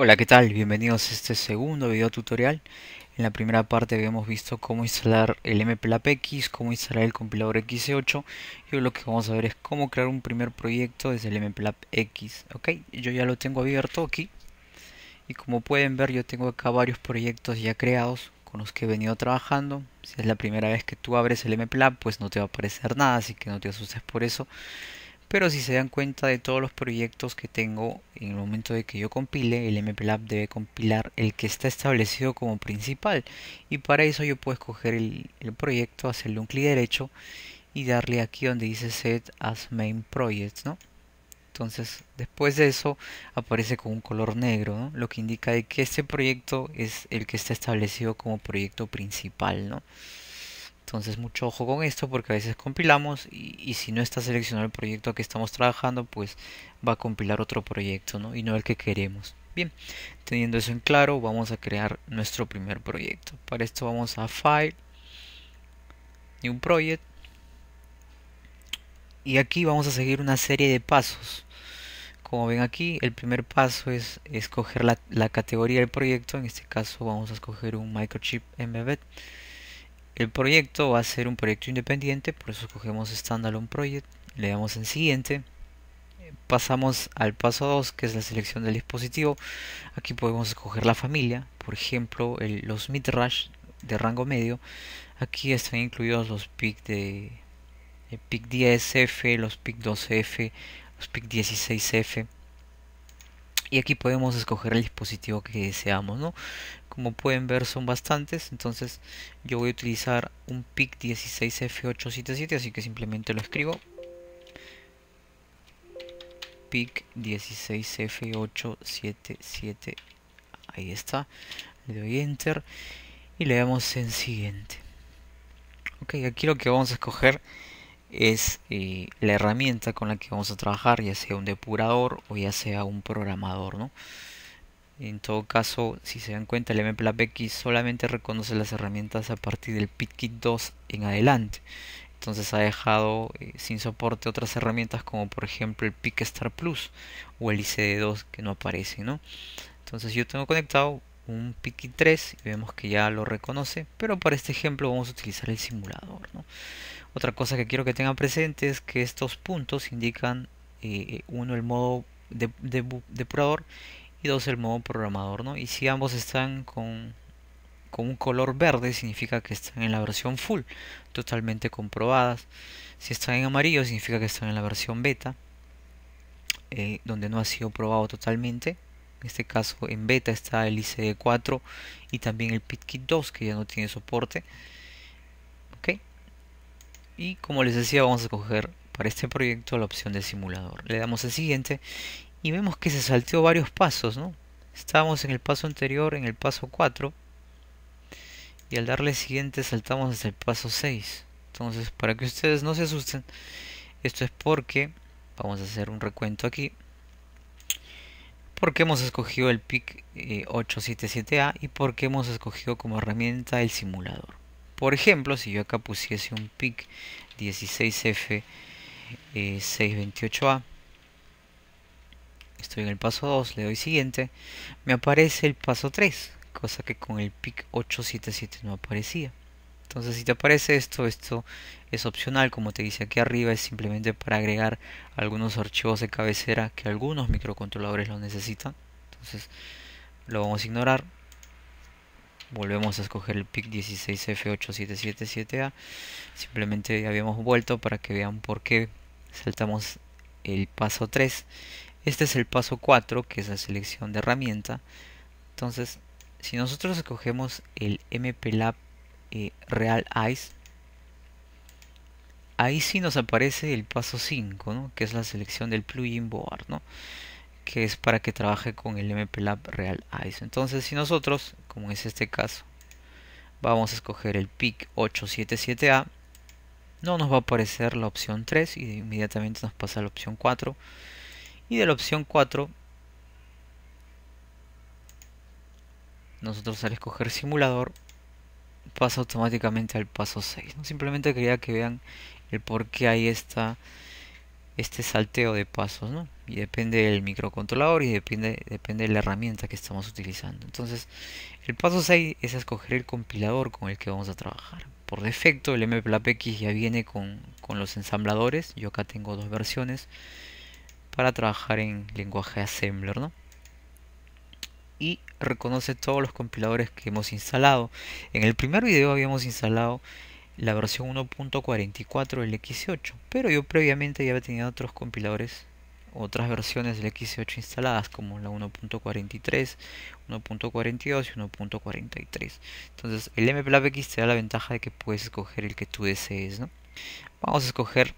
Hola, ¿qué tal? Bienvenidos a este segundo video tutorial. En la primera parte habíamos visto cómo instalar el MPLAPX, cómo instalar el compilador X8 e y hoy lo que vamos a ver es cómo crear un primer proyecto desde el MPLAPX. Ok, yo ya lo tengo abierto aquí y como pueden ver yo tengo acá varios proyectos ya creados con los que he venido trabajando. Si es la primera vez que tú abres el MPLAP pues no te va a aparecer nada, así que no te asustes por eso. Pero si se dan cuenta de todos los proyectos que tengo, en el momento de que yo compile, el MPLAB debe compilar el que está establecido como principal. Y para eso yo puedo escoger el, el proyecto, hacerle un clic derecho y darle aquí donde dice Set as Main Project, ¿no? Entonces, después de eso aparece con un color negro, ¿no? lo que indica que este proyecto es el que está establecido como proyecto principal, ¿no? Entonces mucho ojo con esto porque a veces compilamos y, si no está seleccionado el proyecto que estamos trabajando, pues va a compilar otro proyecto y no el que queremos. Bien, teniendo eso en claro, vamos a crear nuestro primer proyecto. Para esto vamos a File, New Project. Y aquí vamos a seguir una serie de pasos. Como ven aquí, el primer paso es escoger la, categoría del proyecto. En este caso vamos a escoger un microchip embedded. El proyecto va a ser un proyecto independiente, por eso escogemos Standalone Project, le damos en siguiente. Pasamos al paso 2, que es la selección del dispositivo. Aquí podemos escoger la familia, por ejemplo, los midrash de rango medio. Aquí están incluidos los PIC de PIC 10F, los PIC 12F, los PIC 16F y aquí podemos escoger el dispositivo que deseamos, ¿no? como pueden ver son bastantes entonces yo voy a utilizar un PIC 16F877 así que simplemente lo escribo PIC 16F877 ahí está le doy enter y le damos en siguiente ok aquí lo que vamos a escoger es eh, la herramienta con la que vamos a trabajar ya sea un depurador o ya sea un programador ¿no? En todo caso, si se dan cuenta, el MPLAPX solamente reconoce las herramientas a partir del PITKit 2 en adelante. Entonces ha dejado eh, sin soporte otras herramientas como por ejemplo el PickStar Plus o el ICD2 que no aparece, ¿no? Entonces yo tengo conectado un PICKit 3 y vemos que ya lo reconoce, pero para este ejemplo vamos a utilizar el simulador, Otra cosa que quiero que tengan presente es que estos puntos indican eh, uno el modo depurador y dos el modo programador, ¿no? Y si ambos están con, con un color verde, significa que están en la versión full, totalmente comprobadas. Si están en amarillo, significa que están en la versión beta, eh, donde no ha sido probado totalmente. En este caso, en beta está el ICD4 y también el PitKit 2, que ya no tiene soporte. Y como les decía, vamos a coger para este proyecto la opción de simulador. Le damos a siguiente y vemos que se salteó varios pasos, ¿no? Estábamos en el paso anterior, en el paso 4, y al darle siguiente saltamos hasta el paso 6. Entonces, para que ustedes no se asusten, esto es porque, vamos a hacer un recuento aquí, porque hemos escogido el PIC 877A eh, y porque hemos escogido como herramienta el simulador. Por ejemplo, si yo acá pusiese un PIC 16F628A, estoy en el paso 2, le doy siguiente, me aparece el paso 3, cosa que con el PIC 877 no aparecía. Entonces si te aparece esto, esto es opcional, como te dice aquí arriba, es simplemente para agregar algunos archivos de cabecera que algunos microcontroladores lo necesitan. Entonces lo vamos a ignorar. Volvemos a escoger el PIC 16F8777A. Simplemente habíamos vuelto para que vean por qué saltamos el paso 3 este es el paso 4, que es la selección de herramienta. Entonces, si nosotros escogemos el MPLAB eh, Real ice ahí sí nos aparece el paso 5, que es la selección del plugin board, que es para que trabaje con el MPLAB Real ice Entonces, si nosotros, como es este caso, vamos a escoger el PIC 877A, no nos va a aparecer la opción 3 y inmediatamente nos pasa a la opción 4 y de la opción 4 nosotros al escoger simulador pasa automáticamente al paso 6 ¿no? simplemente quería que vean el por qué hay esta, este salteo de pasos y depende del microcontrolador y depende, depende de la herramienta que estamos utilizando entonces el paso 6 es escoger el compilador con el que vamos a trabajar por defecto el MPLAPX ya viene con, con los ensambladores yo acá tengo dos versiones para trabajar en lenguaje Assembler, ¿no? Y reconoce todos los compiladores que hemos instalado. En el primer video habíamos instalado la versión 1.44 del X8, pero yo previamente ya había tenido otros compiladores, otras versiones del X8 instaladas, como la 1.43, 1.42 y 1.43. Entonces, el MPLAB te da la ventaja de que puedes escoger el que tú desees, ¿no? Vamos a escoger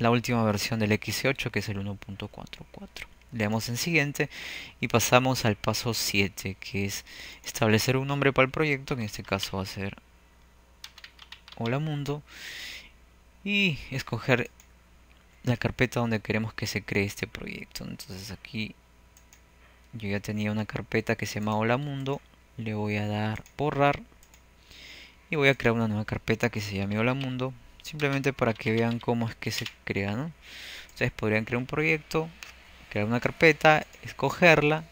la última versión del X8 que es el 1.44. Le damos en siguiente y pasamos al paso 7 que es establecer un nombre para el proyecto en este caso va a ser Hola Mundo y escoger la carpeta donde queremos que se cree este proyecto. Entonces aquí yo ya tenía una carpeta que se llama Hola Mundo, le voy a dar borrar y voy a crear una nueva carpeta que se llame Hola Mundo simplemente para que vean cómo es que se crea ¿no? ustedes podrían crear un proyecto crear una carpeta escogerla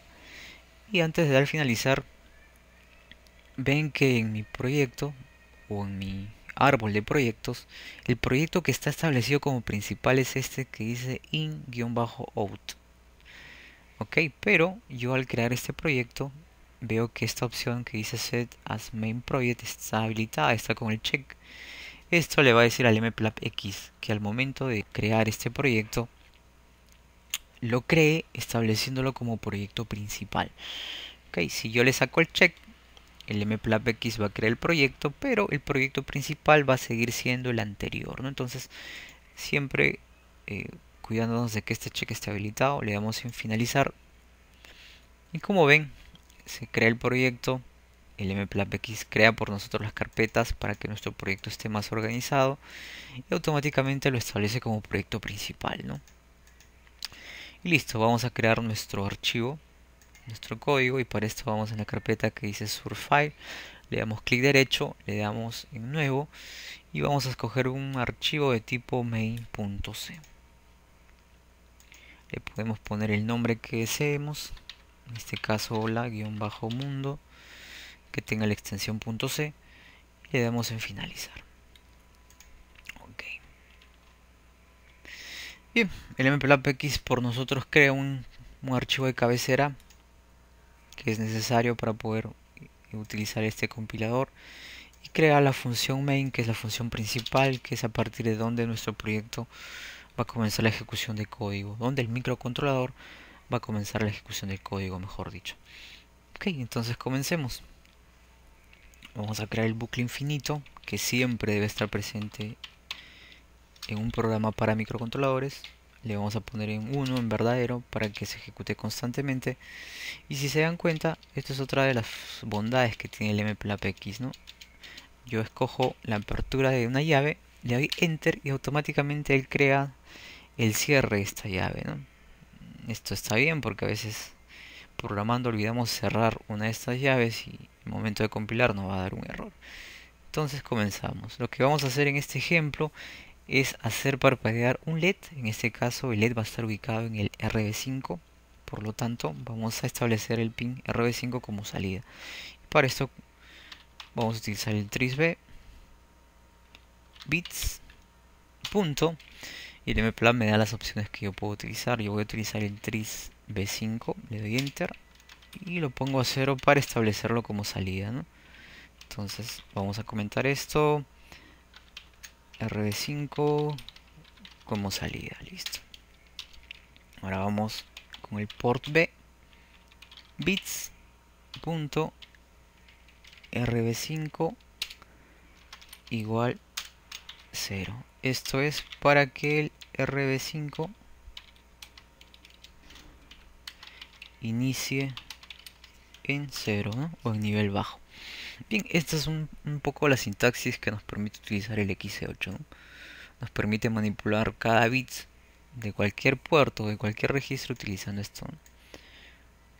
y antes de dar finalizar ven que en mi proyecto o en mi árbol de proyectos el proyecto que está establecido como principal es este que dice in-out ok pero yo al crear este proyecto veo que esta opción que dice set as main project está habilitada está con el check esto le va a decir al mplapx X que al momento de crear este proyecto lo cree estableciéndolo como proyecto principal. Okay, si yo le saco el check, el mplapx va a crear el proyecto, pero el proyecto principal va a seguir siendo el anterior. Entonces, siempre eh, cuidándonos de que este check esté habilitado, le damos en finalizar. Y como ven, se crea el proyecto el MPLAPX crea por nosotros las carpetas para que nuestro proyecto esté más organizado y automáticamente lo establece como proyecto principal. ¿no? Y listo, vamos a crear nuestro archivo, nuestro código y para esto vamos a la carpeta que dice Surfile. Le damos clic derecho, le damos en nuevo y vamos a escoger un archivo de tipo main.c. Le podemos poner el nombre que deseemos, en este caso hola-mundo que tenga la extensión .c y le damos en finalizar. Bien, el mplapx por nosotros crea un, un archivo de cabecera que es necesario para poder utilizar este compilador y crea la función main que es la función principal que es a partir de donde nuestro proyecto va a comenzar la ejecución de código donde el microcontrolador va a comenzar la ejecución del código mejor dicho ok entonces comencemos vamos a crear el bucle infinito que siempre debe estar presente en un programa para microcontroladores le vamos a poner en 1 en verdadero para que se ejecute constantemente y si se dan cuenta esto es otra de las bondades que tiene el MPLAPX ¿no? yo escojo la apertura de una llave le doy enter y automáticamente él crea el cierre de esta llave esto está bien porque a veces programando olvidamos cerrar una de estas llaves y en el momento de compilar nos va a dar un error. Entonces comenzamos. Lo que vamos a hacer en este ejemplo es hacer parpadear un LED. En este caso el LED va a estar ubicado en el RB5. Por lo tanto vamos a establecer el pin RB5 como salida. Para esto vamos a utilizar el trisb bits punto y el mplan me da las opciones que yo puedo utilizar yo voy a utilizar el tris B5, le doy Enter y lo pongo a cero para establecerlo como salida. Entonces vamos a comentar esto, RB5 como salida, listo. Ahora vamos con el port B, bits, punto, rb5 igual 0 esto es para que el rb5 inicie en 0 o en nivel bajo. Bien, esta es un, poco la sintaxis que nos permite utilizar el X8. Nos permite manipular cada bit de cualquier puerto, de cualquier registro utilizando esto.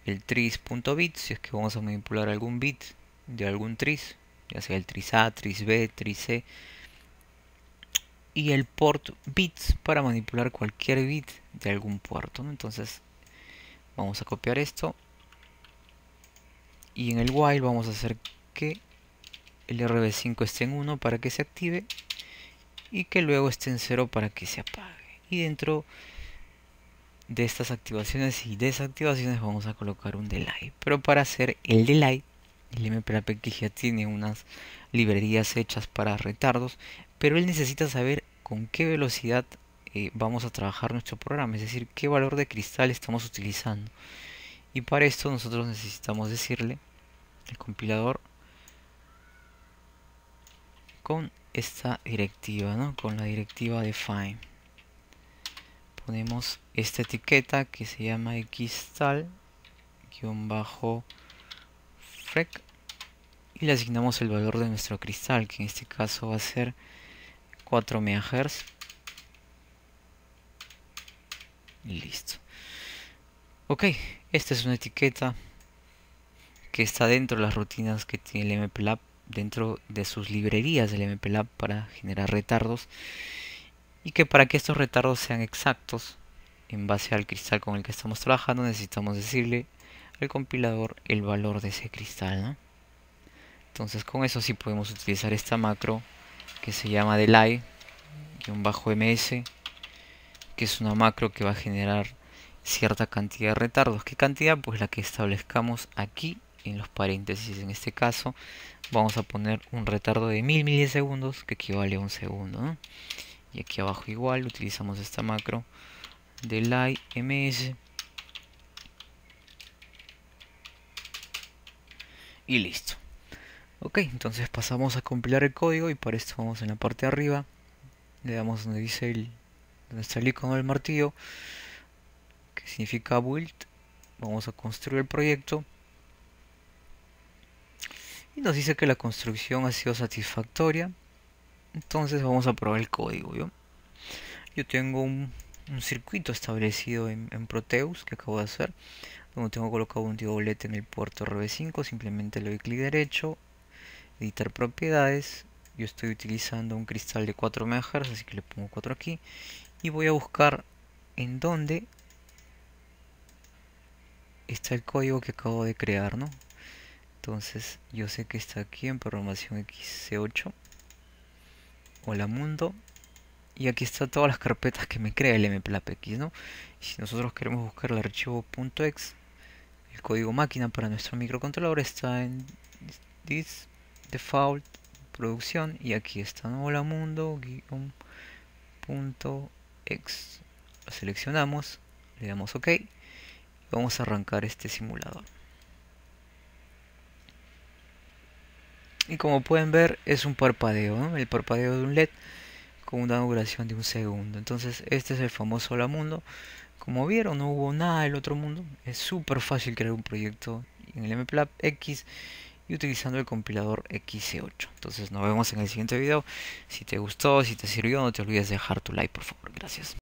El tris.bit, si es que vamos a manipular algún bit de algún tris, ya sea el tris A, tris B, tris C. Y el port bits para manipular cualquier bit de algún puerto. Entonces Vamos a copiar esto. Y en el while vamos a hacer que el RB5 esté en 1 para que se active. Y que luego esté en 0 para que se apague. Y dentro de estas activaciones y desactivaciones vamos a colocar un delay. Pero para hacer el delay, el MPLAP ya tiene unas librerías hechas para retardos. Pero él necesita saber con qué velocidad eh, vamos a trabajar nuestro programa, es decir, qué valor de cristal estamos utilizando. Y para esto nosotros necesitamos decirle al compilador con esta directiva, ¿no? con la directiva define. Ponemos esta etiqueta que se llama bajo frec y le asignamos el valor de nuestro cristal, que en este caso va a ser 4 MHz Listo. Ok, esta es una etiqueta que está dentro de las rutinas que tiene el MPLAB, dentro de sus librerías del MPLAB para generar retardos. Y que para que estos retardos sean exactos, en base al cristal con el que estamos trabajando, necesitamos decirle al compilador el valor de ese cristal. Entonces con eso sí podemos utilizar esta macro que se llama delay-ms que es una macro que va a generar cierta cantidad de retardos. ¿Qué cantidad? Pues la que establezcamos aquí en los paréntesis. En este caso vamos a poner un retardo de 1000 milisegundos que equivale a un segundo. Y aquí abajo igual utilizamos esta macro de ms y listo. Ok, entonces pasamos a compilar el código y para esto vamos en la parte de arriba. Le damos donde dice el donde el icono del martillo, que significa build. Vamos a construir el proyecto. Y nos dice que la construcción ha sido satisfactoria. Entonces vamos a probar el código. Yo, yo tengo un, circuito establecido en, Proteus que acabo de hacer. Donde tengo colocado un doblete en el puerto RB5. Simplemente le doy clic derecho. Editar propiedades. Yo estoy utilizando un cristal de 4 MHz. Así que le pongo 4 aquí y voy a buscar en dónde está el código que acabo de crear, ¿no? Entonces yo sé que está aquí en programación XC8. Hola mundo. Y aquí está todas las carpetas que me crea el mplapx, ¿no? si nosotros queremos buscar el archivo .exe, el código máquina para nuestro microcontrolador está en this default producción y aquí está hola mundo punto lo seleccionamos, le damos OK y vamos a arrancar este simulador. Y como pueden ver es un parpadeo, el parpadeo de un LED con una duración de un segundo. Entonces este es el famoso Hola Mundo. Como vieron no hubo nada del otro mundo. Es súper fácil crear un proyecto en el MPLAB X y utilizando el compilador XC8. Entonces nos vemos en el siguiente video. Si te gustó, si te sirvió, no te olvides de dejar tu like, por favor. Gracias.